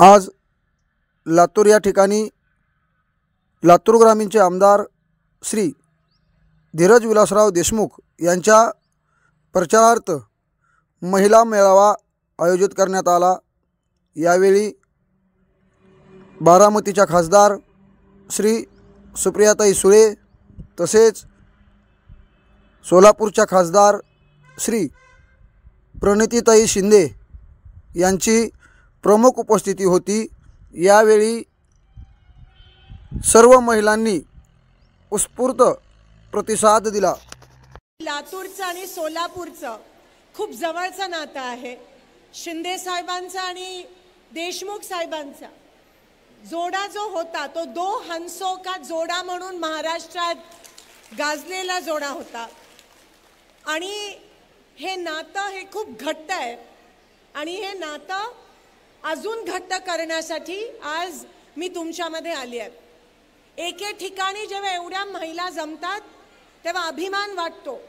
आज लातूर या ठिकाणी लातूर ग्रामीणचे आमदार श्री धीरज विलासराव देशमुख यांच्या प्रचारार्थ महिला मेळावा आयोजित करण्यात आला यावेळी बारामतीच्या खासदार श्री सुप्रियाताई सुळे तसेच सोलापूरच्या खासदार श्री प्रणितीताई शिंदे यांची प्रमुख उपस्थिती होती यावेळी सर्व महिलांनी उत्स्फूर्त प्रतिसाद दिला लातूरचं आणि सोलापूरचं खूप जवळचं नातं आहे शिंदे साहेबांचं आणि देशमुख साहेबांचा जोडा जो होता तो दो हंसो का जोडा म्हणून महाराष्ट्रात गाजलेला जोडा होता आणि हे नातं हे खूप घट्ट आहे आणि हे नातं अजून घट्ट करण्यासाठी आज मी तुमच्यामध्ये आली आहे एके ठिकाणी जेव्हा एवढ्या महिला जमतात तेव्हा अभिमान वाटतो